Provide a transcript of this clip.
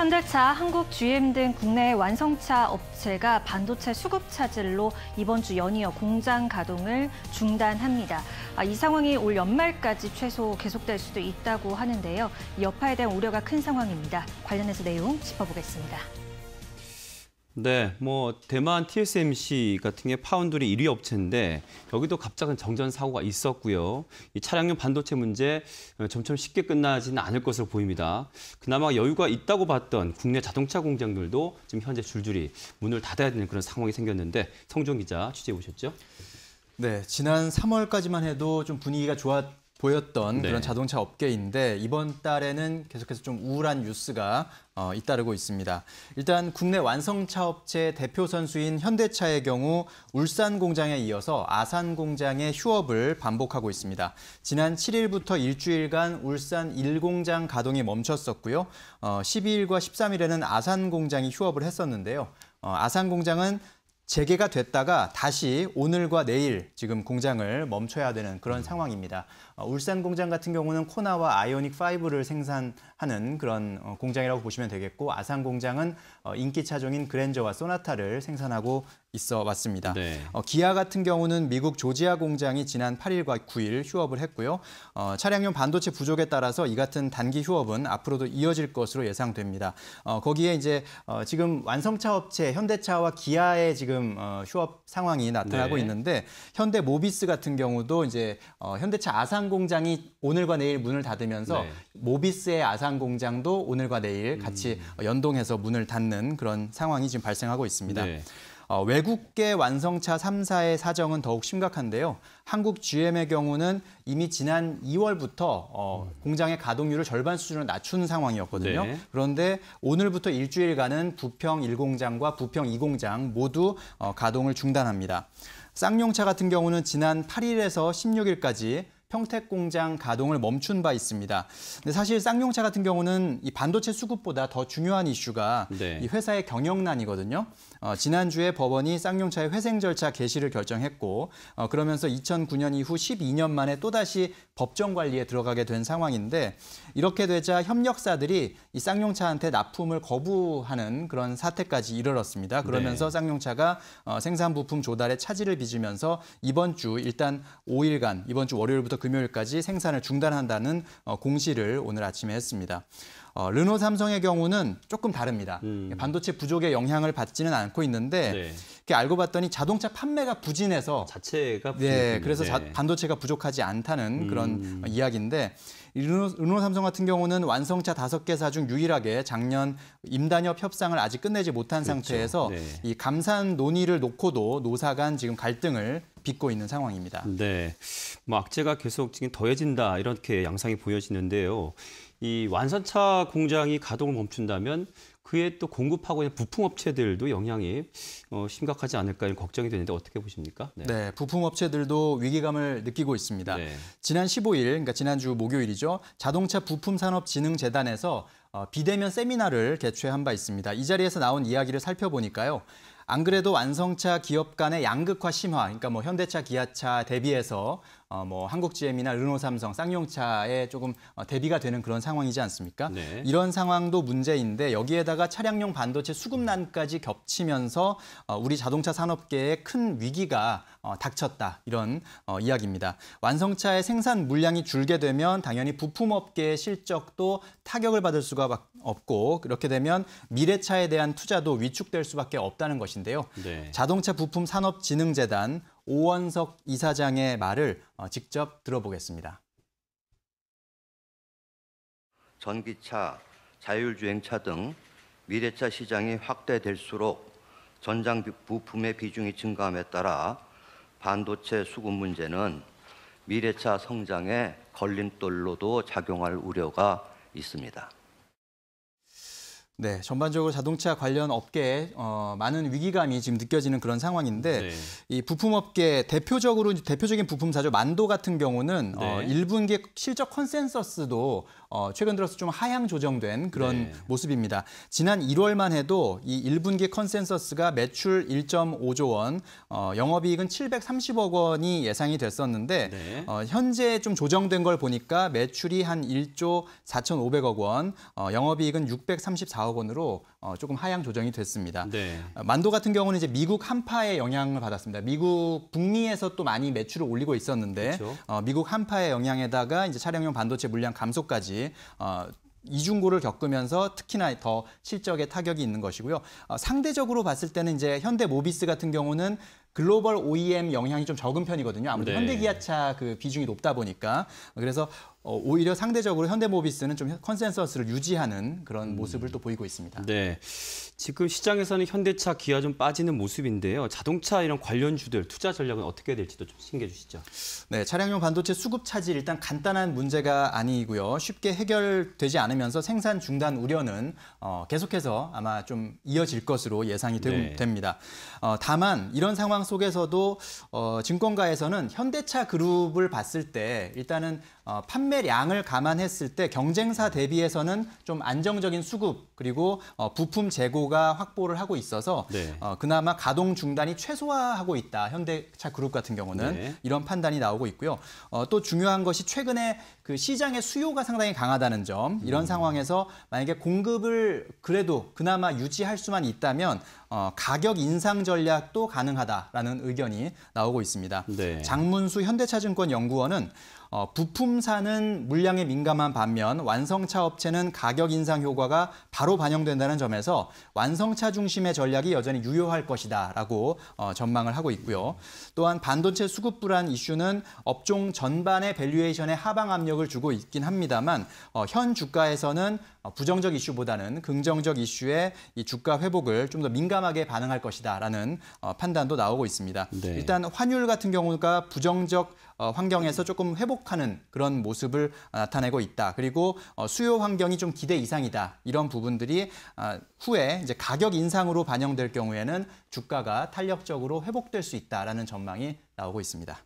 현대차, 한국 GM 등 국내 완성차 업체가 반도체 수급 차질로 이번 주 연이어 공장 가동을 중단합니다. 아, 이 상황이 올 연말까지 최소 계속될 수도 있다고 하는데요. 여파에 대한 우려가 큰 상황입니다. 관련해서 내용 짚어보겠습니다. 네, 뭐 대만 TSMC 같은 게 파운드리 1위 업체인데 여기도 갑작은 정전 사고가 있었고요. 이 차량용 반도체 문제 어, 점점 쉽게 끝나지는 않을 것으로 보입니다. 그나마 여유가 있다고 봤던 국내 자동차 공장들도 지금 현재 줄줄이 문을 닫아야 되는 그런 상황이 생겼는데 성종 기자 취재해 보셨죠? 네, 지난 3월까지만 해도 좀 분위기가 좋았 보였던 네. 그런 자동차 업계인데 이번 달에는 계속해서 좀 우울한 뉴스가 어, 잇따르고 있습니다. 일단 국내 완성차 업체 대표 선수인 현대차의 경우 울산 공장에 이어서 아산 공장의 휴업을 반복하고 있습니다. 지난 7일부터 일주일간 울산 1공장 가동이 멈췄었고요. 어, 12일과 13일에는 아산 공장이 휴업을 했었는데요. 어, 아산 공장은 재개가 됐다가 다시 오늘과 내일 지금 공장을 멈춰야 되는 그런 음. 상황입니다. 어, 울산 공장 같은 경우는 코나와 아이오닉 5를 생산하는 그런 어, 공장이라고 보시면 되겠고 아산 공장은 어, 인기 차종인 그랜저와 소나타를 생산하고 있어 왔습니다. 네. 어, 기아 같은 경우는 미국 조지아 공장이 지난 8일과 9일 휴업을 했고요. 어, 차량용 반도체 부족에 따라서 이 같은 단기 휴업은 앞으로도 이어질 것으로 예상됩니다. 어, 거기에 이제 어, 지금 완성차 업체 현대차와 기아의 지금 어, 휴업 상황이 나타나고 네. 있는데 현대 모비스 같은 경우도 이제 어, 현대차 아산 공장이 오늘과 내일 문을 닫으면서 네. 모비스의 아산 공장도 오늘과 내일 음. 같이 음. 연동해서 문을 닫는 그런 상황이 지금 발생하고 있습니다. 네. 어, 외국계 완성차 3사의 사정은 더욱 심각한데요. 한국 GM의 경우는 이미 지난 2월부터 어, 공장의 가동률을 절반 수준으로 낮춘 상황이었거든요. 네. 그런데 오늘부터 일주일간은 부평 1공장과 부평 2공장 모두 어, 가동을 중단합니다. 쌍용차 같은 경우는 지난 8일에서 16일까지 평택 공장 가동을 멈춘 바 있습니다. 근데 사실 쌍용차 같은 경우는 이 반도체 수급보다 더 중요한 이슈가 네. 이 회사의 경영난이거든요. 어, 지난주에 법원이 쌍용차의 회생 절차 개시를 결정했고 어, 그러면서 2009년 이후 12년 만에 또다시 법정 관리에 들어가게 된 상황인데 이렇게 되자 협력사들이 이 쌍용차한테 납품을 거부하는 그런 사태까지 이르렀습니다. 네. 그러면서 네. 쌍용차가 어, 생산 부품 조달에 차질을 빚으면서 이번 주 일단 5일간 이번 주 월요일부터 금요일까지 생산을 중단한다는 어, 공시를 오늘 아침에 했습니다. 어, 르노 삼성의 경우는 조금 다릅니다. 음. 예, 반도체 부족의 영향을 받지는 않고 있는데 네. 게 알고 봤더니 자동차 판매가 부진해서 자체가 부진 네, 그래서 자, 네. 반도체가 부족하지 않다는 음. 그런 이야기인데 르노, 르노, 삼성 같은 경우는 완성차 다섯 개사중 유일하게 작년 임단협 협상을 아직 끝내지 못한 그렇죠. 상태에서 네. 이 감산 논의를 놓고도 노사 간 지금 갈등을 빚고 있는 상황입니다. 네. 뭐 악재가 계속 지금 더해진다 이렇게 양상이 보여지는데요. 이 완산차 공장이 가동을 멈춘다면 그에 또 공급하고 있는 부품업체들도 영향이 어, 심각하지 않을까 이런 걱정이 되는데 어떻게 보십니까? 네, 네 부품업체들도 위기감을 느끼고 있습니다. 네. 지난 15일, 그러니까 지난주 목요일이죠. 자동차 부품산업진흥재단에서 어, 비대면 세미나를 개최한 바 있습니다. 이 자리에서 나온 이야기를 살펴보니까요. 안 그래도 완성차 기업 간의 양극화 심화, 그러니까 뭐 현대차, 기아차 대비해서 어, 뭐 한국 GM이나 르노 삼성, 쌍용차에 조금 어, 대비가 되는 그런 상황이지 않습니까? 네. 이런 상황도 문제인데 여기에다가 차량용 반도체 수급난까지 겹치면서 어, 우리 자동차 산업계에 큰 위기가 어, 닥쳤다 이런 어, 이야기입니다. 완성차의 생산 물량이 줄게 되면 당연히 부품업계의 실적도 타격을 받을 수가 없고 그렇게 되면 미래차에 대한 투자도 위축될 수밖에 없다는 것인데요. 네. 자동차 부품 산업진흥재단 오원석 이사장의 말을 어, 직접 들어보겠습니다. 전기차, 자율주행차 등 미래차 시장이 확대될수록 전장 부품의 비중이 증가함에 따라 반도체 수급 문제는 미래차 성장의 걸림돌로도 작용할 우려가 있습니다. 네, 전반적으로 자동차 관련 업계에 어, 많은 위기감이 지금 느껴지는 그런 상황인데 네. 이 부품업계 대표적으로 대표적인 부품 사죠 만도 같은 경우는 어, 네. 어, 1분기 실적 컨센서스도 어, 최근 들어서 좀 하향 조정된 그런 네. 모습입니다. 지난 1월만 해도 이 1분기 컨센서스가 매출 1.5조 원, 어, 영업이익은 730억 원이 예상이 됐었는데 네. 어, 현재 좀 조정된 걸 보니까 매출이 한 1조 4,500억 원, 어, 영업이익은 634억 4억 원으로 어, 조금 하향 조정이 됐습니다. 네. 어, 만도 같은 경우는 이제 미국 한파의 영향을 받았습니다. 미국 북미에서 또 많이 매출을 올리고 있었는데 그렇죠. 어, 미국 한파의 영향에다가 이제 차량용 반도체 물량 감소까지 어, 이중고를 겪으면서 특히나 더 실적에 타격이 있는 것이고요. 어, 상대적으로 봤을 때는 이제 현대 모비스 같은 경우는 글로벌 OEM 영향이 좀 적은 편이거든요. 아무래도 네. 현대기아차 그 비중이 높다 보니까 그래서 어, 오히려 상대적으로 현대모비스는 좀 컨센서스를 유지하는 그런 음. 모습을 또 보이고 있습니다. 네, 지금 시장에서는 현대차, 기아 좀 빠지는 모습인데요. 자동차 이런 관련주들 투자 전략은 어떻게 될지도 좀 신기해 주시죠. 네, 차량용 반도체 수급 차질 일단 간단한 문제가 아니고요. 쉽게 해결되지 않으면서 생산 중단 우려는 어, 계속해서 아마 좀 이어질 것으로 예상이 네. 됩니다. 어, 다만 이런 상황 상황 속에서도 어, 증권가에서는 현대차 그룹을 봤을 때 일단은 어, 판매량을 감안했을 때 경쟁사 대비해서는 좀 안정적인 수급 그리고 어, 부품 재고가 확보를 하고 있어서 네. 어, 그나마 가동 중단이 최소화하고 있다. 현대차 그룹 같은 경우는 네. 이런 판단이 나오고 있고요. 어, 또 중요한 것이 최근에 그 시장의 수요가 상당히 강하다는 점. 이런 음. 상황에서 만약에 공급을 그래도 그나마 유지할 수만 있다면 어, 가격 인상 전략도 가능하다라는 의견이 나오고 있습니다. 네. 장문수 현대차증권 연구원은 어, 부품사는 물량에 민감한 반면 완성차 업체는 가격 인상 효과가 바로 반영된다는 점에서 완성차 중심의 전략이 여전히 유효할 것이다라고 어, 전망을 하고 있고요. 또한 반도체 수급 불안 이슈는 업종 전반의 밸류에이션에 하방 압력을 주고 있긴 합니다만 어, 현 주가에서는 어, 부정적 이슈보다는 긍정적 이슈에 이 주가 회복을 좀 더 민감하게 반응할 것이다라는 어, 판단도 나오고 있습니다. 네. 일단 환율 같은 경우가 부정적 어, 환경에서 조금 회복하는 그런 모습을 나타내고 있다. 그리고 수요 환경이 좀 기대 이상이다. 이런 부분들이 아, 후에 이제 가격 인상으로 반영될 경우에는 주가가 탄력적으로 회복될 수 있다라는 전망이 나오고 있습니다.